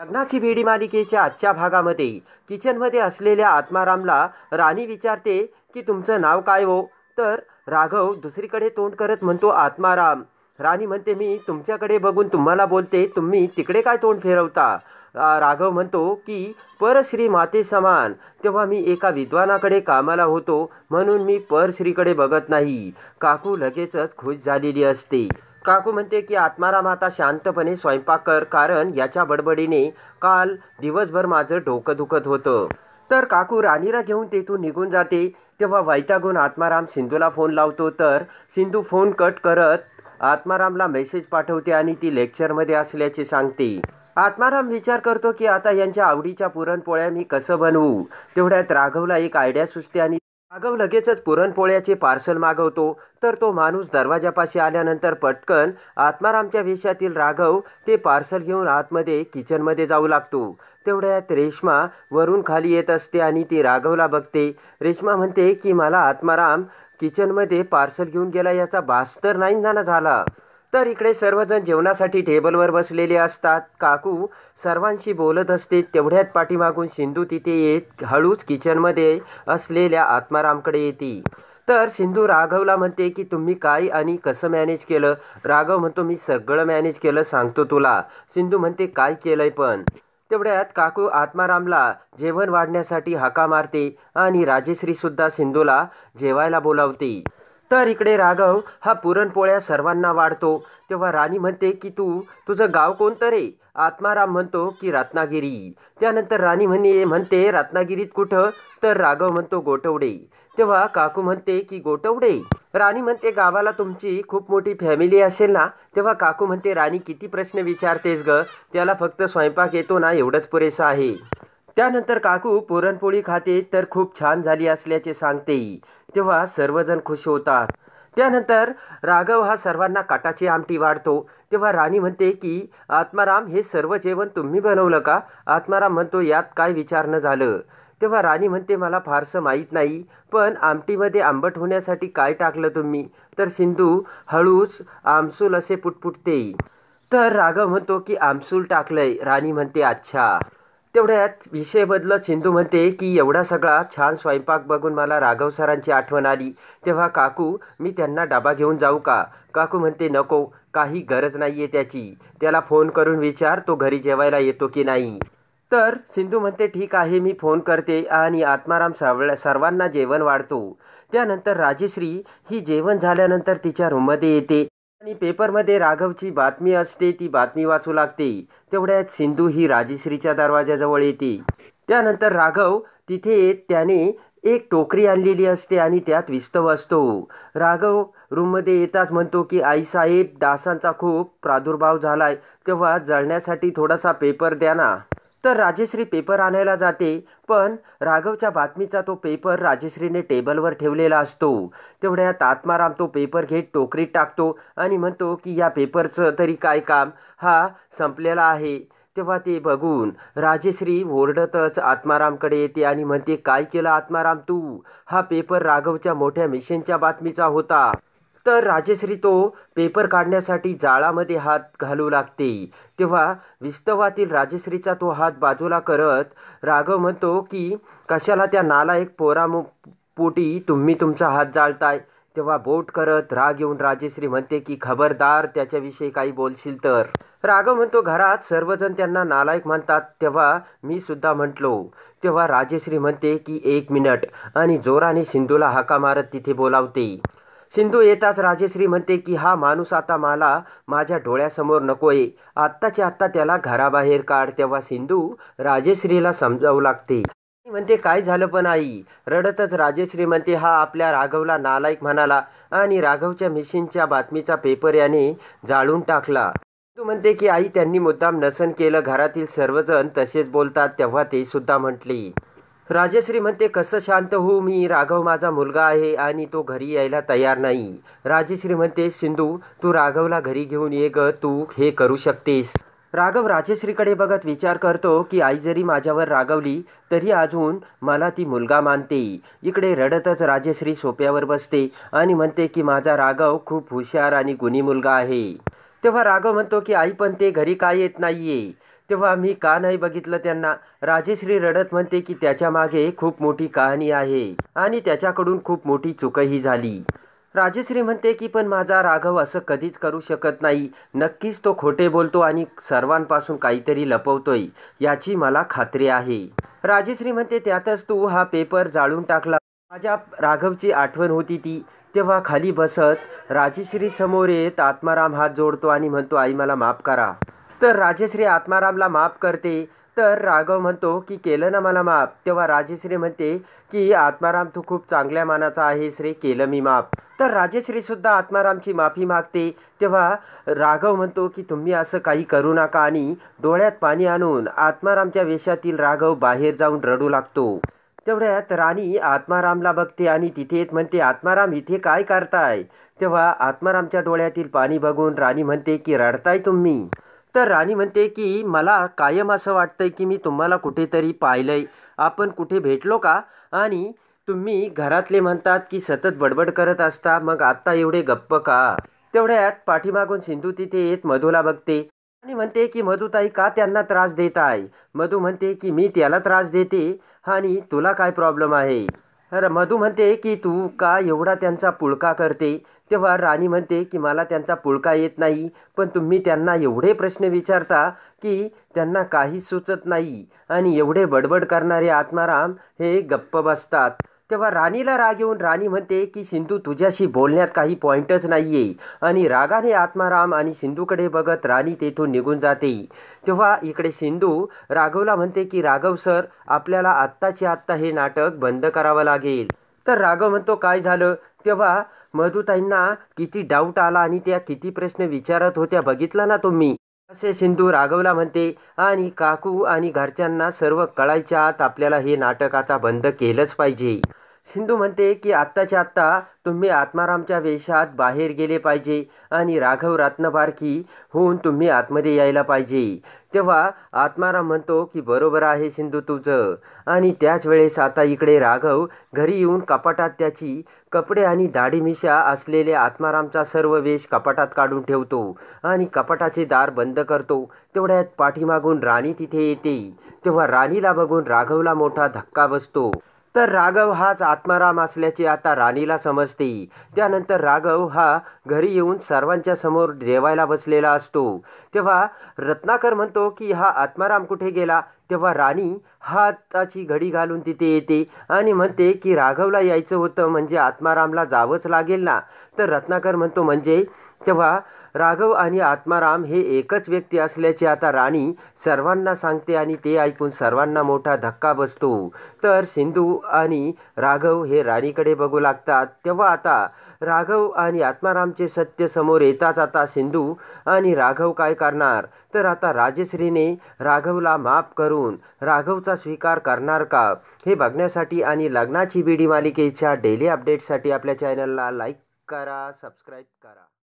लग्नाची भेडी मालिकेच्या आजच्या भागामध्ये किचनमध्ये असलेल्या आत्मारामला राणी विचारते की तुमचं नाव काय हो तर राघव दुसरीकडे तोंड करत म्हणतो आत्माराम राणी म्हणते मी तुमच्याकडे बघून तुम्हाला बोलते तुम्ही तिकडे काय तोंड फिरवता राघव म्हणतो की परश्री माते समान तेव्हा मी एका विद्वानाकडे कामाला होतो म्हणून मी परश्रीकडे बघत नाही काकू लगेचच खुश झालेली असते काकू म्हणते की आत्माराम आता शांतपणे स्वयंपाक कर कारण याच्या बडबडीने काल दिवसभर माझं डोकं दुखत होतं तर काकू राणीला घेऊन तेथून निघून जाते तेव्हा वैतागून आत्माराम सिंधूला फोन लावतो तर सिंधू फोन कट करत आत्मारामला मेसेज पाठवते आणि ती लेक्चरमध्ये असल्याचे सांगते आत्माराम विचार करतो की आता यांच्या आवडीच्या पुरणपोळ्या मी कसं बनवू तेवढ्यात राघवला एक आयडिया सुचते आणि राघव लगेचच पुरणपोळ्याचे पार्सल मागवतो तर तो माणूस दरवाजापाशी आल्यानंतर पटकन आत्मारामच्या वेशातील राघव ते पार्सल घेऊन आतमध्ये किचनमध्ये जाऊ लागतो तेवढ्यात रेश्मा वरून खाली येत असते आणि ती राघवला बघते रेश्मा म्हणते की मला आत्माराम किचनमध्ये पार्सल घेऊन गेला याचा भास तर नाही ना झाला तर इकडे सर्वजण जेवणासाठी टेबलवर बसलेले असतात काकू सर्वांशी बोलत असते तेवढ्यात पाठीमागून सिंधू तिथे येत हळूच किचनमध्ये असलेल्या आत्मारामकडे येते तर सिंधू राघवला म्हणते की तुम्ही काय आणि कसं मॅनेज केलं राघव म्हणतो मी सगळं मॅनेज केलं सांगतो तुला सिंधू म्हणते काय केलंय पण तेवढ्यात काकू आत्मारामला जेवण वाढण्यासाठी हाका मारते आणि राजेश्रीसुद्धा सिंधूला जेवायला बोलावते तर इकडे राघव हा पुरणपोळ्या सर्वांना वाढतो तेव्हा राणी म्हणते की तू तुझं गाव कोणतं रे आत्माराम म्हणतो की रत्नागिरी त्यानंतर राणी म्हणे म्हणते रत्नागिरीत कुठं तर राघव म्हणतो गोटवडे तेव्हा काकू म्हणते की गोटवडे राणी म्हणते गावाला तुमची खूप मोठी फॅमिली असेल ना तेव्हा काकू म्हणते राणी किती प्रश्न विचारतेस ग त्याला फक्त स्वयंपाक येतो ना एवढंच पुरेसा आहे त्यानंतर काकू पुरणपोळी खाते तर खूप छान झाली असल्याचे सांगते तेव्हा सर्वजण खुश होतात त्यानंतर राघव हा सर्वांना काटाची आमटी वाढतो तेव्हा राणी म्हणते की आत्माराम हे सर्व जेवण तुम्ही बनवलं का आत्माराम म्हणतो यात काय न झालं तेव्हा राणी म्हणते मला फारसं माहीत नाही पण आमटीमध्ये आंबट होण्यासाठी काय टाकलं तुम्ही तर सिंधू हळूच आमसूल असे पुटपुटते तर राघव म्हणतो की आमसूल टाकलंय राणी म्हणते अच्छा तेवढ्यात विषय बदलत सिंधू म्हणते की एवढा सगळा छान स्वयंपाक बघून मला राघव सरांची आठवण आली तेव्हा काकू मी त्यांना डबा घेऊन जाऊ का काकू म्हणते नको काही गरज नाही आहे त्याची त्याला फोन करून विचार तो घरी जेवायला येतो की नाही तर सिंधू म्हणते ठीक आहे मी फोन करते आणि आत्माराम सर्व सर्वांना जेवण वाढतो त्यानंतर राजेश्री ही जेवण झाल्यानंतर तिच्या रूममध्ये येते आणि पेपरमध्ये राघवची बातमी असते ती बातमी वाचू लागते तेवढ्यात सिंधू ही राजेश्रीच्या दरवाजाजवळ येते त्यानंतर राघव तिथे त्याने एक टोकरी आणलेली असते आणि त्यात विस्तव असतो राघव रूममध्ये येताच म्हणतो की आईसाहेब डासांचा खूप प्रादुर्भाव झालाय तेव्हा जळण्यासाठी थोडासा पेपर द्या ना तर राजेश्री पेपर आणायला जाते पण राघवच्या बातमीचा तो पेपर राजेश्रीने टेबलवर ठेवलेला असतो तेवढ्यात आत्माराम तो पेपर घेत टोकरीत टाकतो आणि म्हणतो की या पेपरचं तरी काय काम हा संपलेला आहे तेव्हा ते बघून राजेश्री ओरडतच आत्मारामकडे येते आणि म्हणते काय केलं आत्माराम तू हा पेपर राघवच्या मोठ्या मिशनच्या बातमीचा होता तर राजेश्री तो पेपर काढण्यासाठी जाळामध्ये हात घालू लागते तेव्हा विस्तवातील राजेश्रीचा तो हात बाजूला करत राघव म्हणतो की कशाला त्या नालायक पोरामु पोटी तुम्ही तुमचा हात जाळताय तेव्हा बोट करत राग येऊन राजेश्री म्हणते की खबरदार त्याच्याविषयी काही बोलशील तर राघव म्हणतो घरात सर्वजण त्यांना नालायक म्हणतात तेव्हा मी सुद्धा म्हटलो तेव्हा राजेश्री म्हणते की एक मिनट आणि जोराने सिंधूला हाका मारत तिथे बोलावते सिंधू येताच राजेश्री म्हणते की हा माणूस आता मला माझ्या डोळ्यासमोर नकोय आत्ताच्या आत्ता त्याला घराबाहेर काढ तेव्हा सिंधू राजेश्रीला समजावू लागते म्हणते काय झालं पण आई रडतच राजेश्री म्हणते हा आपल्या राघवला नालायक म्हणाला आणि राघवच्या मिशीनच्या बातमीचा पेपर याने जाळून टाकला तू म्हणते की आई त्यांनी मुद्दाम नसन केलं घरातील सर्वजण तसेच बोलतात तेव्हा ते सुद्धा म्हटली राजश्री म्हणते कसं शांत हो मी राघव माझा मुलगा आहे आणि तो घरी यायला तयार नाही राजश्री म्हणते सिंधू तू राघवला घरी घेऊन ये ग तू हे करू शकतेस राघव राजश्रीकडे बघत विचार करतो की आई जरी माझ्यावर रागवली तरी अजून मला ती मुलगा मानते इकडे रडतच राजश्री सोप्यावर बसते आणि म्हणते की माझा राघव खूप हुशार आणि गुणी मुलगा आहे तेव्हा राघव म्हणतो की आई पण ते घरी काय येत नाहीये तेव्हा मी का नाही बघितलं त्यांना राजेश्री रडत म्हणते की त्याच्या मागे खूप मोठी कहाणी आहे आणि त्याच्याकडून खूप मोठी चूकही झाली राजेश्री म्हणते की पण माझा राघव असं कधीच करू शकत नाही नक्कीच तो खोटे बोलतो आणि सर्वांपासून काहीतरी लपवतोय याची मला खात्री आहे राजेश्री म्हणते त्यातच तू हा पेपर जाळून टाकला माझ्या राघवची आठवण होती ती तेव्हा खाली बसत राजेश्री समोर येत आत्माराम हात जोडतो आणि म्हणतो आई मला माफ करा तर राजेश्री आत्मारामला माफ करते तर राघव म्हणतो की केलं ना मला माफ तेव्हा राजेश्री म्हणते की आत्माराम तू खूप चांगल्या मानाचा आहे श्री केलं मी माफ तर राजेश्रीसुद्धा आत्मारामची माफी मागते तेव्हा राघव म्हणतो की तुम्ही असं काही करू नका आणि डोळ्यात पाणी आणून आत्मारामच्या वेशातील राघव बाहेर जाऊन रडू लागतो तेवढ्यात राणी आत्मारामला बघते आणि तिथे म्हणते आत्माराम इथे काय करताय तेव्हा आत्मारामच्या डोळ्यातील पाणी बघून राणी म्हणते की रडताय तुम्ही तर राणी म्हणते की मला कायम असं वाटतंय की मी तुम्हाला कुठेतरी पाहिलंय आपण कुठे भेटलो का आणि तुम्ही घरातले म्हणतात की सतत बडबड करत असता मग आत्ता एवढे गप्प का तेवढ्यात पाठीमागून सिंधू तिथे येत मधूला बघते आणि म्हणते की मधुताई का त्यांना त्रास देत आहे मधू म्हणते की मी त्याला त्रास देते आणि तुला काय प्रॉब्लेम आहे तर मधू म्हणते की तू का एवढा त्यांचा पुळका करते तेव्हा राणी म्हणते की मला त्यांचा पुळका येत नाही पण तुम्ही त्यांना एवढे प्रश्न विचारता की त्यांना काही सुचत नाही आणि एवढे बडबड करणारे आत्माराम हे गप्प बसतात तेव्हा राणीला राग येऊन राणी म्हणते की सिंधू तुझ्याशी बोलण्यात काही पॉईंटच नाही आहे आणि रागाने आत्माराम आणि सिंधूकडे बघत राणी तेथून निघून जाते तेव्हा इकडे सिंधू राघवला म्हणते की राघव सर आपल्याला आत्ताची आत्ता हे नाटक बंद करावं लागेल तर राघव म्हणतो काय झालं तेव्हा मधुताईंना किती डाऊट आला आणि त्या किती प्रश्न विचारत होत्या बघितला ना तुम्ही असे सिंधू राघवला म्हणते आणि काकू आणि घरच्यांना सर्व कळायच्या आत आपल्याला हे नाटक आता बंद केलंच पाहिजे सिंधू म्हणते की आत्ताच्या आत्ता तुम्ही आत्मारामच्या वेशात बाहेर गेले पाहिजे आणि राघव रत्नबारखी होऊन तुम्ही आतमध्ये यायला पाहिजे तेव्हा आत्माराम म्हणतो की बरोबर आहे सिंधू तुझं आणि त्याच वेळेस आता इकडे राघव घरी येऊन कपाटात त्याची कपडे आणि दाढी मिशा असलेले आत्मारामचा सर्व वेश कपाटात काढून ठेवतो आणि कपाटाचे दार बंद करतो तेवढ्यात पाठीमागून राणी तिथे येते तेव्हा राणीला बघून राघवला मोठा धक्का बसतो तर राघव हाच आत्माराम असल्याचे आता राणीला समजते त्यानंतर राघव हा घरी येऊन सर्वांच्या समोर जेवायला बसलेला असतो तेव्हा रत्नाकर म्हणतो की हा आत्माराम कुठे गेला तेव्हा राणी हाताची घडी घालून तिथे येते आणि म्हणते की राघवला यायचं होतं म्हणजे आत्मारामला जावंच लागेल ना तर रत्नाकर म्हणतो म्हणजे तेव्हा राघव आणि आत्माराम हे एकच व्यक्ती असल्याचे आता राणी सर्वांना सांगते आणि ते ऐकून सर्वांना मोठा धक्का बसतो तर सिंधू आणि राघव हे राणीकडे बघू लागतात तेव्हा आता राघव आणि आत्मारामचे सत्य समोर येताच आता सिंधू आणि राघव काय करणार तर आता राजश्रीने राघवला माफ करून राघवचा स्वीकार करणार का हे बघण्यासाठी आणि लग्नाची बीडी मालिकेच्या डेली अपडेटसाठी आपल्या चॅनलला लाईक करा सबस्क्राईब करा